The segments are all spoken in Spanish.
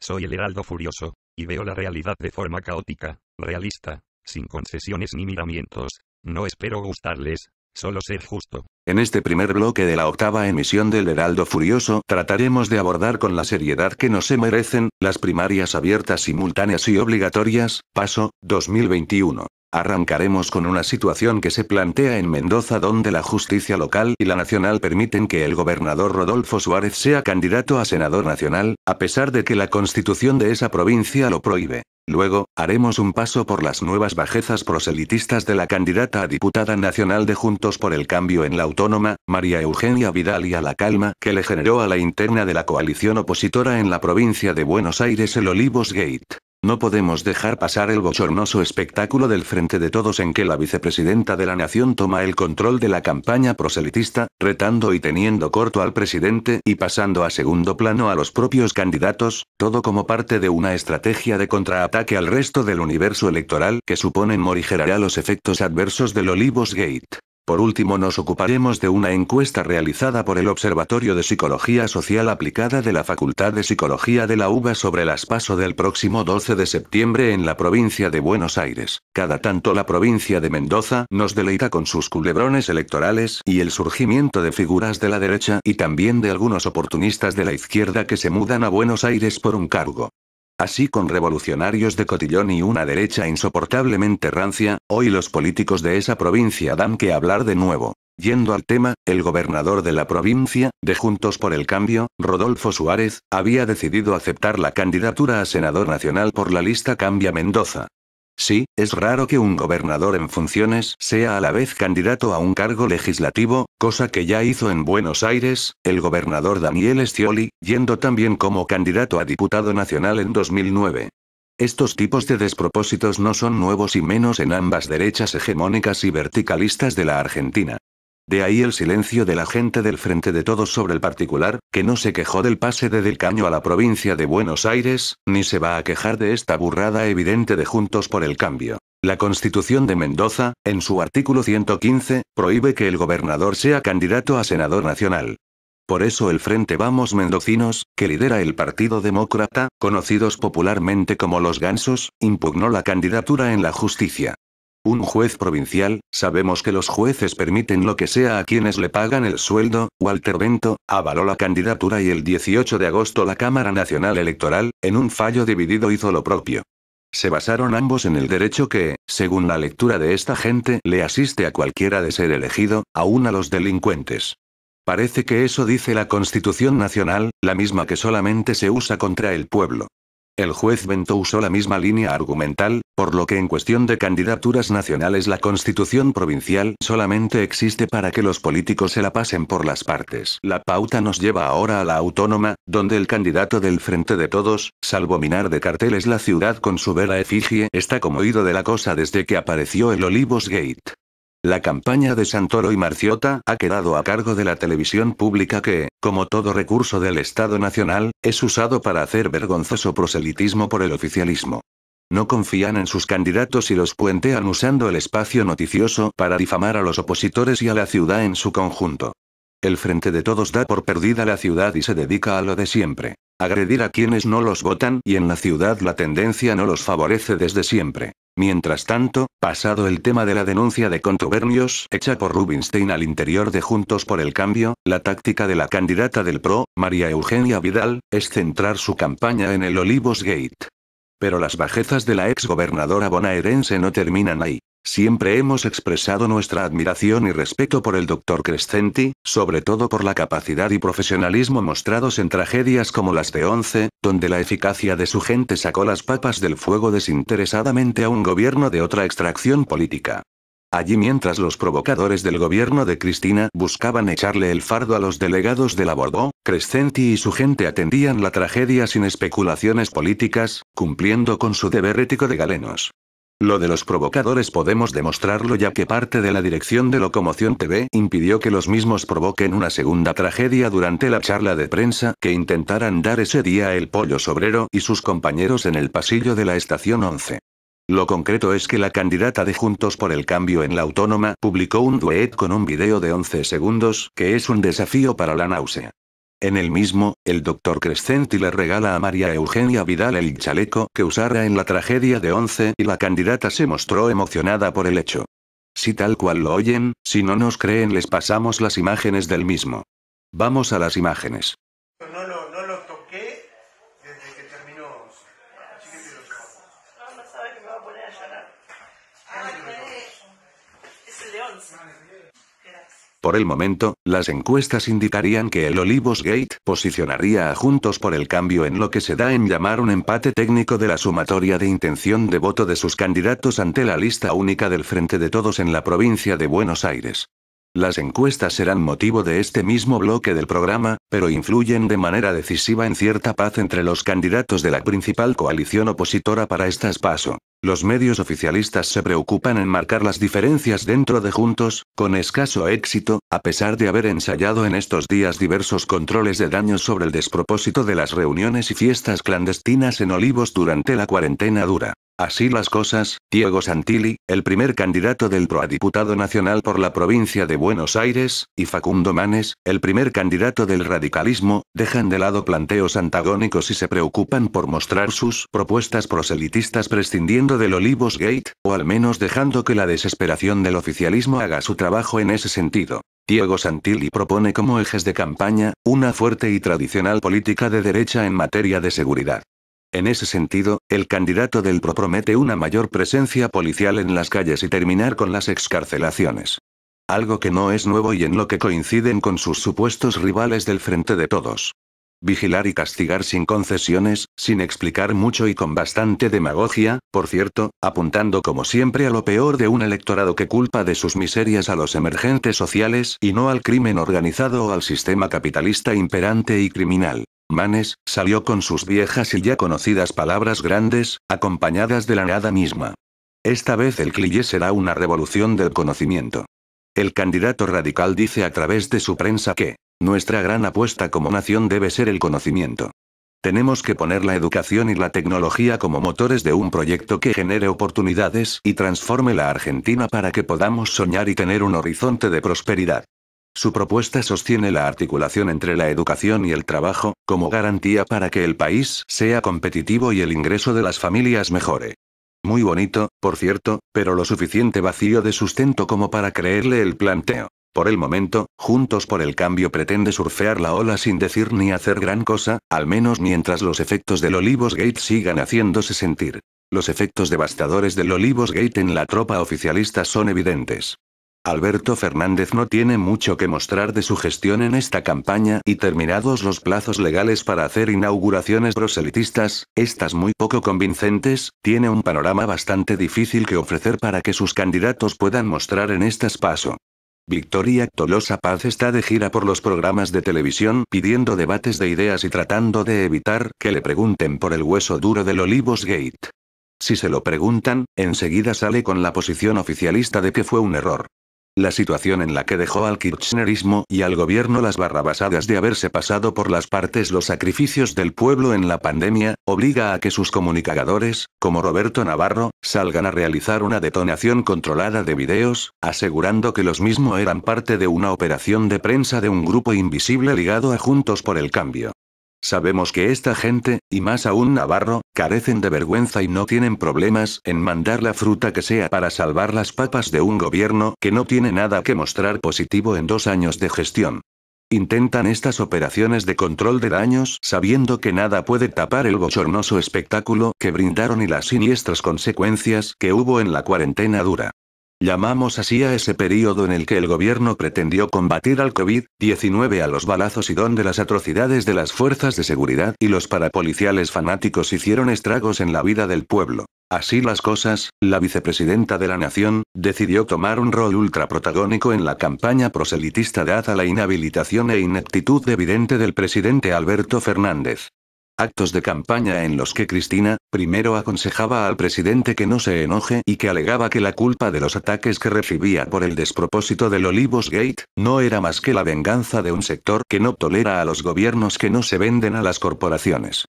Soy el heraldo furioso, y veo la realidad de forma caótica, realista, sin concesiones ni miramientos. No espero gustarles, solo ser justo. En este primer bloque de la octava emisión del Heraldo Furioso, trataremos de abordar con la seriedad que nos se merecen, las primarias abiertas simultáneas y obligatorias, paso, 2021. Arrancaremos con una situación que se plantea en Mendoza donde la justicia local y la nacional permiten que el gobernador Rodolfo Suárez sea candidato a senador nacional, a pesar de que la constitución de esa provincia lo prohíbe. Luego, haremos un paso por las nuevas bajezas proselitistas de la candidata a diputada nacional de Juntos por el Cambio en la Autónoma, María Eugenia Vidal y a la calma que le generó a la interna de la coalición opositora en la provincia de Buenos Aires el Olivos Gate. No podemos dejar pasar el bochornoso espectáculo del frente de todos en que la vicepresidenta de la nación toma el control de la campaña proselitista, retando y teniendo corto al presidente y pasando a segundo plano a los propios candidatos, todo como parte de una estrategia de contraataque al resto del universo electoral que supone morigerará los efectos adversos del Olivos Gate. Por último nos ocuparemos de una encuesta realizada por el Observatorio de Psicología Social Aplicada de la Facultad de Psicología de la UBA sobre las PASO del próximo 12 de septiembre en la provincia de Buenos Aires. Cada tanto la provincia de Mendoza nos deleita con sus culebrones electorales y el surgimiento de figuras de la derecha y también de algunos oportunistas de la izquierda que se mudan a Buenos Aires por un cargo. Así con revolucionarios de cotillón y una derecha insoportablemente rancia, hoy los políticos de esa provincia dan que hablar de nuevo. Yendo al tema, el gobernador de la provincia, de Juntos por el Cambio, Rodolfo Suárez, había decidido aceptar la candidatura a senador nacional por la lista Cambia Mendoza. Sí, es raro que un gobernador en funciones sea a la vez candidato a un cargo legislativo, cosa que ya hizo en Buenos Aires, el gobernador Daniel Scioli, yendo también como candidato a diputado nacional en 2009. Estos tipos de despropósitos no son nuevos y menos en ambas derechas hegemónicas y verticalistas de la Argentina. De ahí el silencio de la gente del frente de todos sobre el particular, que no se quejó del pase de Del Caño a la provincia de Buenos Aires, ni se va a quejar de esta burrada evidente de Juntos por el Cambio. La Constitución de Mendoza, en su artículo 115, prohíbe que el gobernador sea candidato a senador nacional. Por eso el Frente Vamos Mendocinos, que lidera el Partido Demócrata, conocidos popularmente como los Gansos, impugnó la candidatura en la justicia. Un juez provincial, sabemos que los jueces permiten lo que sea a quienes le pagan el sueldo, Walter Bento, avaló la candidatura y el 18 de agosto la Cámara Nacional Electoral, en un fallo dividido hizo lo propio. Se basaron ambos en el derecho que, según la lectura de esta gente, le asiste a cualquiera de ser elegido, aún a los delincuentes. Parece que eso dice la Constitución Nacional, la misma que solamente se usa contra el pueblo. El juez Bento usó la misma línea argumental, por lo que en cuestión de candidaturas nacionales la constitución provincial solamente existe para que los políticos se la pasen por las partes. La pauta nos lleva ahora a la autónoma, donde el candidato del Frente de Todos, salvo minar de carteles la ciudad con su vera efigie, está como oído de la cosa desde que apareció el Olivos Gate. La campaña de Santoro y Marciota ha quedado a cargo de la televisión pública que, como todo recurso del Estado Nacional, es usado para hacer vergonzoso proselitismo por el oficialismo. No confían en sus candidatos y los cuentean usando el espacio noticioso para difamar a los opositores y a la ciudad en su conjunto. El Frente de Todos da por perdida la ciudad y se dedica a lo de siempre. Agredir a quienes no los votan y en la ciudad la tendencia no los favorece desde siempre. Mientras tanto, pasado el tema de la denuncia de contubernios hecha por Rubinstein al interior de Juntos por el Cambio, la táctica de la candidata del PRO, María Eugenia Vidal, es centrar su campaña en el Olivos Gate. Pero las bajezas de la exgobernadora bonaerense no terminan ahí. Siempre hemos expresado nuestra admiración y respeto por el doctor Crescenti, sobre todo por la capacidad y profesionalismo mostrados en tragedias como las de Once, donde la eficacia de su gente sacó las papas del fuego desinteresadamente a un gobierno de otra extracción política. Allí mientras los provocadores del gobierno de Cristina buscaban echarle el fardo a los delegados de la Bordeaux, Crescenti y su gente atendían la tragedia sin especulaciones políticas, cumpliendo con su deber ético de galenos. Lo de los provocadores podemos demostrarlo ya que parte de la dirección de Locomoción TV impidió que los mismos provoquen una segunda tragedia durante la charla de prensa que intentaran dar ese día el pollo sobrero y sus compañeros en el pasillo de la estación 11. Lo concreto es que la candidata de Juntos por el Cambio en la Autónoma publicó un duet con un video de 11 segundos, que es un desafío para la náusea. En el mismo, el doctor Crescenti le regala a María Eugenia Vidal el chaleco que usara en la tragedia de Once y la candidata se mostró emocionada por el hecho. Si tal cual lo oyen, si no nos creen les pasamos las imágenes del mismo. Vamos a las imágenes. Por el momento, las encuestas indicarían que el Olivos Gate posicionaría a Juntos por el cambio en lo que se da en llamar un empate técnico de la sumatoria de intención de voto de sus candidatos ante la lista única del Frente de Todos en la provincia de Buenos Aires. Las encuestas serán motivo de este mismo bloque del programa, pero influyen de manera decisiva en cierta paz entre los candidatos de la principal coalición opositora para estas paso. Los medios oficialistas se preocupan en marcar las diferencias dentro de Juntos, con escaso éxito, a pesar de haber ensayado en estos días diversos controles de daños sobre el despropósito de las reuniones y fiestas clandestinas en Olivos durante la cuarentena dura. Así las cosas, Diego Santilli, el primer candidato del proadiputado nacional por la provincia de Buenos Aires, y Facundo Manes, el primer candidato del radicalismo, dejan de lado planteos antagónicos y se preocupan por mostrar sus propuestas proselitistas prescindiendo del Olivos Gate, o al menos dejando que la desesperación del oficialismo haga su trabajo en ese sentido. Diego Santilli propone como ejes de campaña, una fuerte y tradicional política de derecha en materia de seguridad en ese sentido, el candidato del PRO promete una mayor presencia policial en las calles y terminar con las excarcelaciones. Algo que no es nuevo y en lo que coinciden con sus supuestos rivales del Frente de Todos. Vigilar y castigar sin concesiones, sin explicar mucho y con bastante demagogia, por cierto, apuntando como siempre a lo peor de un electorado que culpa de sus miserias a los emergentes sociales y no al crimen organizado o al sistema capitalista imperante y criminal. Manes, salió con sus viejas y ya conocidas palabras grandes, acompañadas de la nada misma. Esta vez el cliché será una revolución del conocimiento. El candidato radical dice a través de su prensa que, nuestra gran apuesta como nación debe ser el conocimiento. Tenemos que poner la educación y la tecnología como motores de un proyecto que genere oportunidades y transforme la Argentina para que podamos soñar y tener un horizonte de prosperidad. Su propuesta sostiene la articulación entre la educación y el trabajo, como garantía para que el país sea competitivo y el ingreso de las familias mejore. Muy bonito, por cierto, pero lo suficiente vacío de sustento como para creerle el planteo. Por el momento, Juntos por el Cambio pretende surfear la ola sin decir ni hacer gran cosa, al menos mientras los efectos del Olivos Gate sigan haciéndose sentir. Los efectos devastadores del Olivos Gate en la tropa oficialista son evidentes. Alberto Fernández no tiene mucho que mostrar de su gestión en esta campaña y terminados los plazos legales para hacer inauguraciones proselitistas, estas muy poco convincentes, tiene un panorama bastante difícil que ofrecer para que sus candidatos puedan mostrar en estas paso. Victoria Tolosa Paz está de gira por los programas de televisión pidiendo debates de ideas y tratando de evitar que le pregunten por el hueso duro del Olivos Gate. Si se lo preguntan, enseguida sale con la posición oficialista de que fue un error. La situación en la que dejó al kirchnerismo y al gobierno las barrabasadas de haberse pasado por las partes los sacrificios del pueblo en la pandemia, obliga a que sus comunicadores, como Roberto Navarro, salgan a realizar una detonación controlada de videos, asegurando que los mismos eran parte de una operación de prensa de un grupo invisible ligado a Juntos por el Cambio. Sabemos que esta gente, y más aún Navarro, carecen de vergüenza y no tienen problemas en mandar la fruta que sea para salvar las papas de un gobierno que no tiene nada que mostrar positivo en dos años de gestión. Intentan estas operaciones de control de daños sabiendo que nada puede tapar el bochornoso espectáculo que brindaron y las siniestras consecuencias que hubo en la cuarentena dura. Llamamos así a ese periodo en el que el gobierno pretendió combatir al COVID-19 a los balazos y donde las atrocidades de las fuerzas de seguridad y los parapoliciales fanáticos hicieron estragos en la vida del pueblo. Así las cosas, la vicepresidenta de la nación, decidió tomar un rol ultraprotagónico en la campaña proselitista dada la inhabilitación e ineptitud evidente del presidente Alberto Fernández. Actos de campaña en los que Cristina, primero aconsejaba al presidente que no se enoje y que alegaba que la culpa de los ataques que recibía por el despropósito del Olivos Gate, no era más que la venganza de un sector que no tolera a los gobiernos que no se venden a las corporaciones.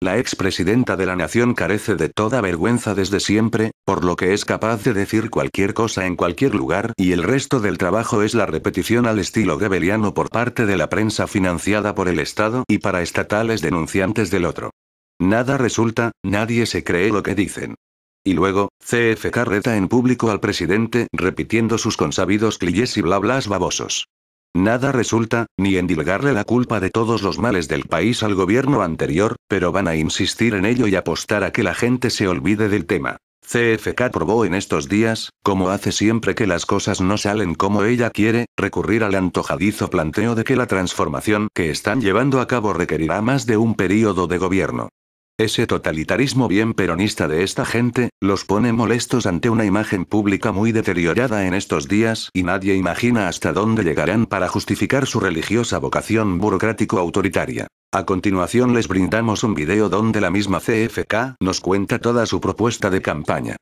La expresidenta de la nación carece de toda vergüenza desde siempre, por lo que es capaz de decir cualquier cosa en cualquier lugar y el resto del trabajo es la repetición al estilo gebeliano por parte de la prensa financiada por el Estado y para estatales denunciantes del otro. Nada resulta, nadie se cree lo que dicen. Y luego, CFK reta en público al presidente repitiendo sus consabidos clichés y bla blas babosos. Nada resulta, ni en dilgarle la culpa de todos los males del país al gobierno anterior, pero van a insistir en ello y apostar a que la gente se olvide del tema. CFK probó en estos días, como hace siempre que las cosas no salen como ella quiere, recurrir al antojadizo planteo de que la transformación que están llevando a cabo requerirá más de un período de gobierno. Ese totalitarismo bien peronista de esta gente, los pone molestos ante una imagen pública muy deteriorada en estos días y nadie imagina hasta dónde llegarán para justificar su religiosa vocación burocrático-autoritaria. A continuación les brindamos un video donde la misma CFK nos cuenta toda su propuesta de campaña.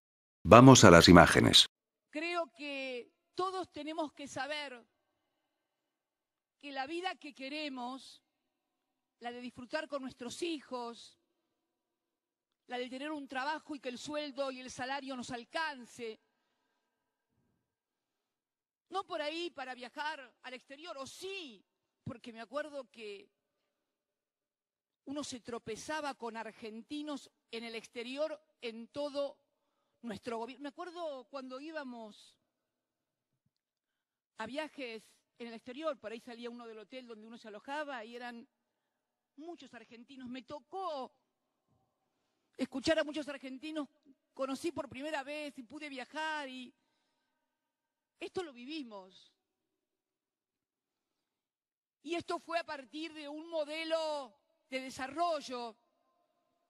Vamos a las imágenes. Creo que todos tenemos que saber que la vida que queremos, la de disfrutar con nuestros hijos, la de tener un trabajo y que el sueldo y el salario nos alcance. No por ahí para viajar al exterior, o sí, porque me acuerdo que uno se tropezaba con argentinos en el exterior en todo nuestro gobierno. Me acuerdo cuando íbamos a viajes en el exterior, por ahí salía uno del hotel donde uno se alojaba y eran muchos argentinos. Me tocó escuchar a muchos argentinos, conocí por primera vez y pude viajar y esto lo vivimos. Y esto fue a partir de un modelo de desarrollo,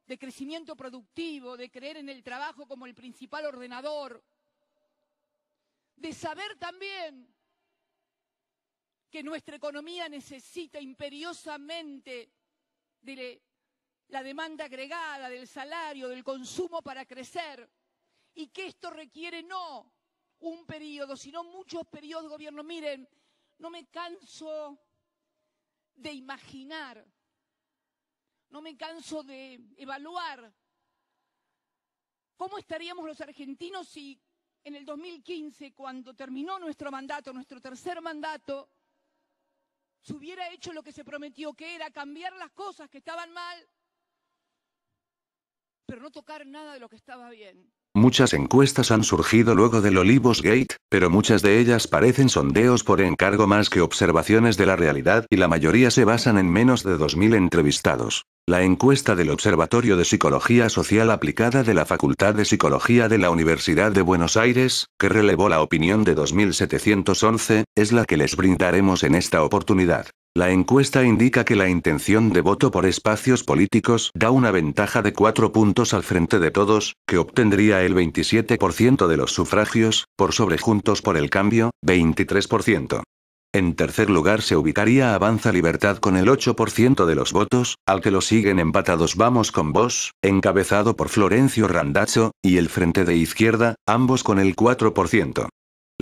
de crecimiento productivo, de creer en el trabajo como el principal ordenador, de saber también que nuestra economía necesita imperiosamente de la demanda agregada, del salario, del consumo para crecer, y que esto requiere no un periodo, sino muchos periodos de gobierno. Miren, no me canso de imaginar, no me canso de evaluar cómo estaríamos los argentinos si en el 2015, cuando terminó nuestro mandato, nuestro tercer mandato, se hubiera hecho lo que se prometió, que era cambiar las cosas que estaban mal pero no tocar nada de lo que estaba bien. Muchas encuestas han surgido luego del Olivos Gate, pero muchas de ellas parecen sondeos por encargo más que observaciones de la realidad y la mayoría se basan en menos de 2.000 entrevistados. La encuesta del Observatorio de Psicología Social Aplicada de la Facultad de Psicología de la Universidad de Buenos Aires, que relevó la opinión de 2.711, es la que les brindaremos en esta oportunidad. La encuesta indica que la intención de voto por espacios políticos da una ventaja de 4 puntos al frente de todos, que obtendría el 27% de los sufragios, por sobre Juntos por el Cambio, 23%. En tercer lugar se ubicaría Avanza Libertad con el 8% de los votos, al que lo siguen empatados Vamos con Vos, encabezado por Florencio Randazzo, y el Frente de Izquierda, ambos con el 4%.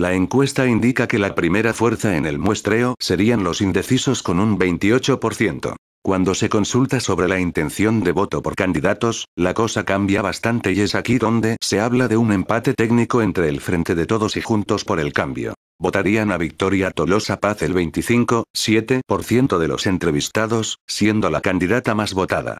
La encuesta indica que la primera fuerza en el muestreo serían los indecisos con un 28%. Cuando se consulta sobre la intención de voto por candidatos, la cosa cambia bastante y es aquí donde se habla de un empate técnico entre el Frente de Todos y Juntos por el Cambio. Votarían a Victoria Tolosa Paz el 25,7% de los entrevistados, siendo la candidata más votada.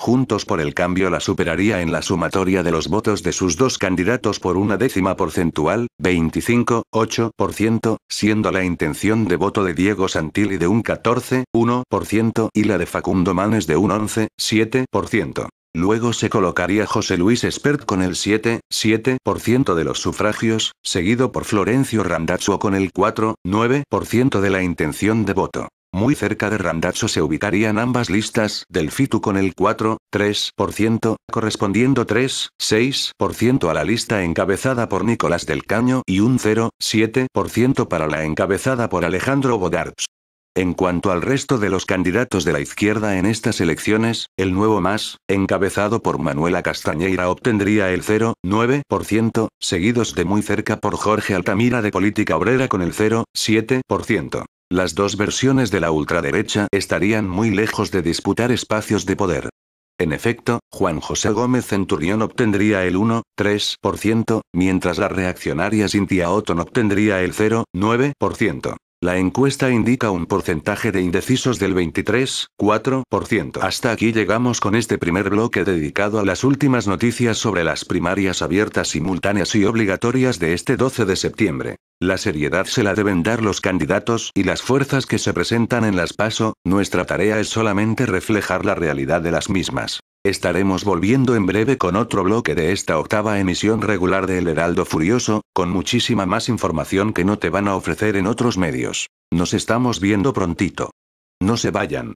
Juntos por el Cambio la superaría en la sumatoria de los votos de sus dos candidatos por una décima porcentual, 25,8%, siendo la intención de voto de Diego Santilli de un 14,1% y la de Facundo Manes de un 11,7%. Luego se colocaría José Luis Espert con el 7,7% de los sufragios, seguido por Florencio Randazzo con el 4,9% de la intención de voto. Muy cerca de Randazzo se ubicarían ambas listas del FITU con el 4,3%, correspondiendo 3,6% a la lista encabezada por Nicolás del Caño y un 0,7% para la encabezada por Alejandro Bogarts. En cuanto al resto de los candidatos de la izquierda en estas elecciones, el nuevo MAS, encabezado por Manuela Castañeira, obtendría el 0,9%, seguidos de muy cerca por Jorge Altamira de Política Obrera con el 0,7%. Las dos versiones de la ultraderecha estarían muy lejos de disputar espacios de poder. En efecto, Juan José Gómez Centurión obtendría el 1,3%, mientras la reaccionaria Cintia Otton obtendría el 0,9%. La encuesta indica un porcentaje de indecisos del 23,4%. Hasta aquí llegamos con este primer bloque dedicado a las últimas noticias sobre las primarias abiertas simultáneas y obligatorias de este 12 de septiembre. La seriedad se la deben dar los candidatos y las fuerzas que se presentan en las PASO, nuestra tarea es solamente reflejar la realidad de las mismas. Estaremos volviendo en breve con otro bloque de esta octava emisión regular de El Heraldo Furioso, con muchísima más información que no te van a ofrecer en otros medios. Nos estamos viendo prontito. No se vayan.